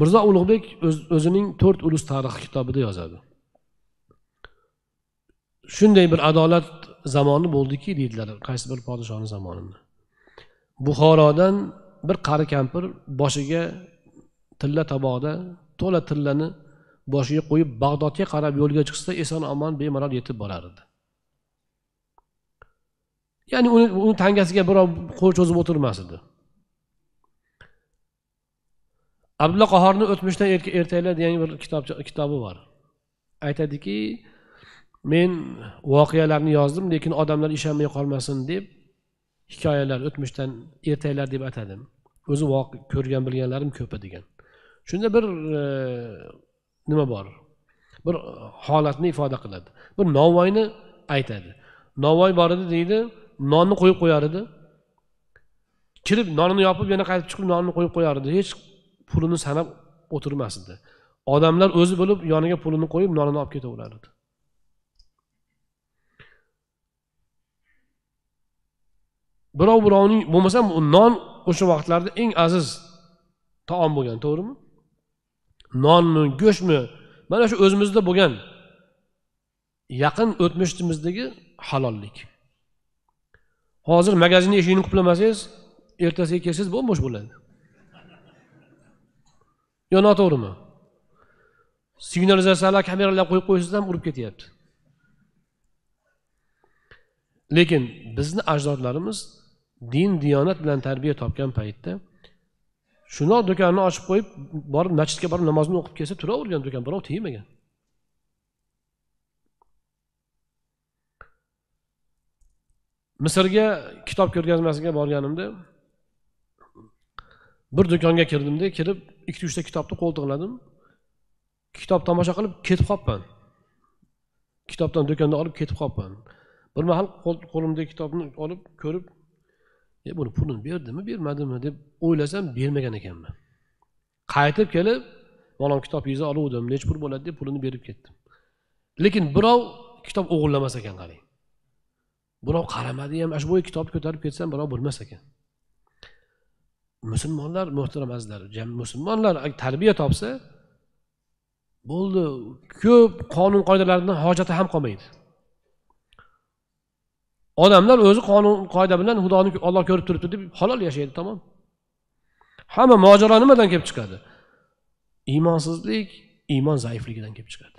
mirzo ulug'bek o'zining to'rt ulus tarixi kitobida yozadi shunday bir adolat zamoni bo'ldiki deydilar qaysi bir podshoni zamonida buxorodan bir qari kampir boshiga tilla tabog'da to'la tillani boshiga qo'yib bag'dodga qarab yo'lga chiqsa eson omon bemalol yetib borar edi ya'ni uni uni tangasiga birov qo'l cho'zib o'tirmas edi abdulla qahorni o'tmishdan ertaklar degan bir kitob kitobi bor aytadiki men voqealarni yozdim lekin odamlar ishonmay qolmasin deb hikoyalar o'tmishdan ertaklar deb atadim o'zi ko'rgan bilganlarim ko'pi degan shunda bir e, nima bor bir holatni ifoda qiladi bir novvoyni aytadi novvoy bor edi deydi nonni qo'yib qo'yar edi kirib nonini yopib yana qaytib chiqib nonni qo'yib qo'yar edi hech pulini sanab o'tirmas edi odamlar o'zi bo'lib yoniga pulini qo'yib nonini olib ketaverar edi birov birovning bo'lmasam non o'sha vaqtlarda eng aziz taom bo'lgan to'g'rimi nonmi go'shtmi mana shu o'zimizda bo'lgan yaqin o'tmishimizdagi halollik hozir magazinni eshigini qulamasangiz ertasiga kelsangiz bo'm bo'ladi yo noto'g'rimi signalizatsiyalar kameralar qo'yib qo'ysangiz ham urib ketyapti lekin bizni ajdodlarimiz din diyonat bilan tarbiya topgan paytda shundoq do'konni ochib qo'yib borib masjidga borib namozni o'qib kelsa turavergan do'kon birov tegmagan misrga kitob ko'rgazmasiga borganimda bir do'konga kirdimda kirib ikkita uchta kitobni qo'ltiqladim kitob tomosha qilib ketib qolibman kitobdan do'kondan olib ketib qolibman bir mahal qo'limdagi kitobni olib ko'rib e buni pulini berdimi bermadimi deb o'ylasam bermagan ekanman qaytib kelib falon kitobingizni oluvdim necha pul bo'ladi deb pulini berib ketdim lekin birov kitob o'g'irlamas ekan qarang birov qaramadi ham ana shu bo'yi kitobni ko'tarib ketsam birov bilmas ekan musulmonlar muhtaram azizlar musulmonlar tarbiya topsa bo'ldi ko'p qonun qoidalardan hojati ham qolmaydi odamlar o'zi qonun qoida bilan xudoni olloh ko'rib turibdi deb halol yashaydi tamom hamma mojaro nimadan kelib chiqadi iymonsizlik iymon zaifligidan kelib chiqadi